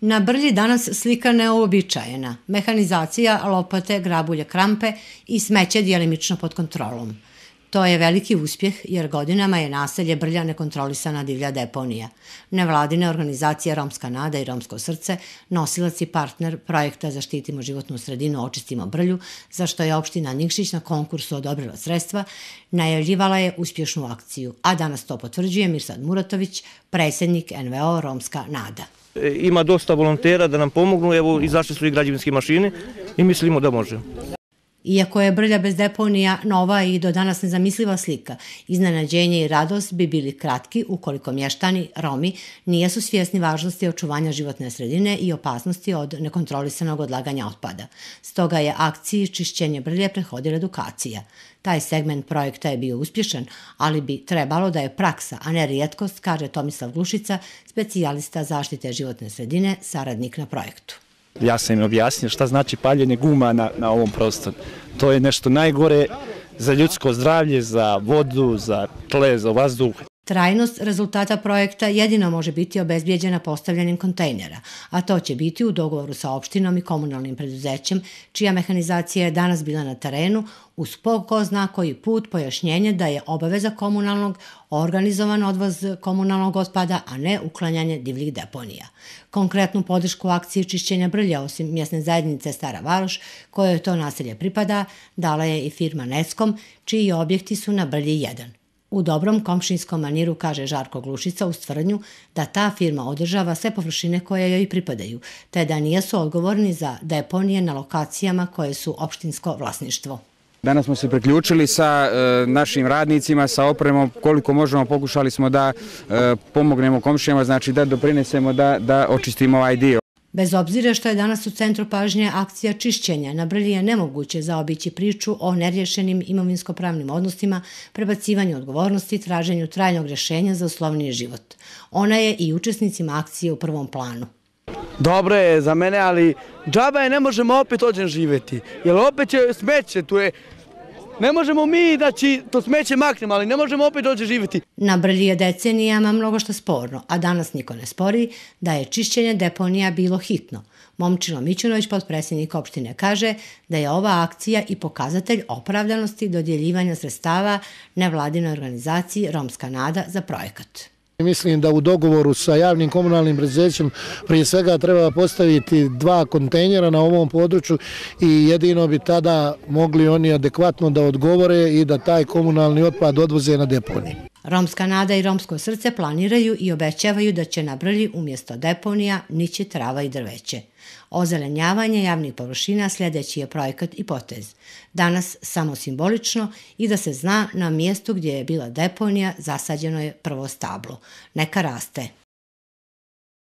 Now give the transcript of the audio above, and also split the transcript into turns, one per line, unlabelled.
Na brlji danas slika neobičajena. Mehanizacija, lopate, grabulje, krampe i smeće dijelimično pod kontrolom. To je veliki uspjeh jer godinama je naselje Brlja nekontrolisana divlja deponija. Nevladine organizacije Romska nada i Romsko srce, nosilac i partner projekta Zaštitimo životnu sredinu, očistimo Brlju, za što je opština Nikšić na konkursu odobrila sredstva, najavljivala je uspješnu akciju, a danas to potvrđuje Mirsad Muratović, predsjednik NVO Romska nada. E, ima dosta volontera da nam pomognu, evo izašli su i građevinske mašine i mislimo da može. Iako je brlja bez deponija nova i do danas nezamisliva slika, iznenađenje i radost bi bili kratki ukoliko mještani, romi, nije su svjesni važnosti očuvanja životne sredine i opasnosti od nekontrolisanog odlaganja otpada. Stoga je akciji čišćenje brlje prehodila edukacija. Taj segment projekta je bio uspješan, ali bi trebalo da je praksa, a ne rijetkost, kaže Tomislav Glušica, specijalista zaštite životne sredine, saradnik na projektu. Ja sam im objasnio šta znači paljenje guma na, na ovom prostoru. To je nešto najgore za ljudsko zdravlje, za vodu, za tle, za vazduh. Trajnost rezultata projekta jedino može biti obezbijeđena postavljanjem kontejnera, a to će biti u dogovoru sa opštinom i komunalnim preduzećem, čija mehanizacija je danas bila na terenu, uz poko zna koji put pojašnjenje da je obaveza komunalnog organizovan odvoz komunalnog otpada, a ne uklanjanje divljih deponija. Konkretnu podršku akciji čišćenja brlja osim mjesne zajednice Stara Varoš, koje to naselje pripada, dala je i firma Neskom, čiji objekti su na brlji 1. U dobrom komšinskom maniru, kaže Žarko Glušica, u stvrnju da ta firma održava sve površine koje joj pripadaju, te da nije su odgovorni za deponije na lokacijama koje su opštinsko vlasništvo. Danas smo se priključili sa e, našim radnicima, sa opremom, koliko možemo pokušali smo da e, pomognemo komšinjama, znači da doprinesemo da očistimo ovaj dio. Bez obzira što je danas u centru pažnje akcija čišćenja, na Brlji je nemoguće zaobići priču o nerješenim imovinsko-pravnim odnostima, prebacivanju odgovornosti, traženju trajnog rješenja za uslovni život. Ona je i učesnicima akcije u prvom planu. Dobro je za mene, ali džaba je ne možemo opet ođen živjeti. Jer opet će smeće, tu je Ne možemo mi da će to smeće maknemo, ali ne možemo opet dođe živjeti. Na brlji je decenijama mnogo što sporno, a danas niko ne spori da je čišćenje deponija bilo hitno. Momčino Mićunović, podpresjednik opštine, kaže da je ova akcija i pokazatelj opravdanosti dodjeljivanja sredstava nevladinoj organizaciji Romska nada za projekat. Mislim da u dogovoru sa javnim komunalnim prezećem prije svega treba postaviti dva kontenjera na ovom području i jedino bi tada mogli oni adekvatno da odgovore i da taj komunalni otpad odvoze na deponiju. Romska nada i romsko srce planiraju i obećavaju da će na brlji umjesto deponija nići trava i drveće. Ozelenjavanje javnih površina sljedeći je projekat i potez. Danas samo simbolično i da se zna na mjestu gdje je bila deponija zasađeno je prvo stablo. Neka raste.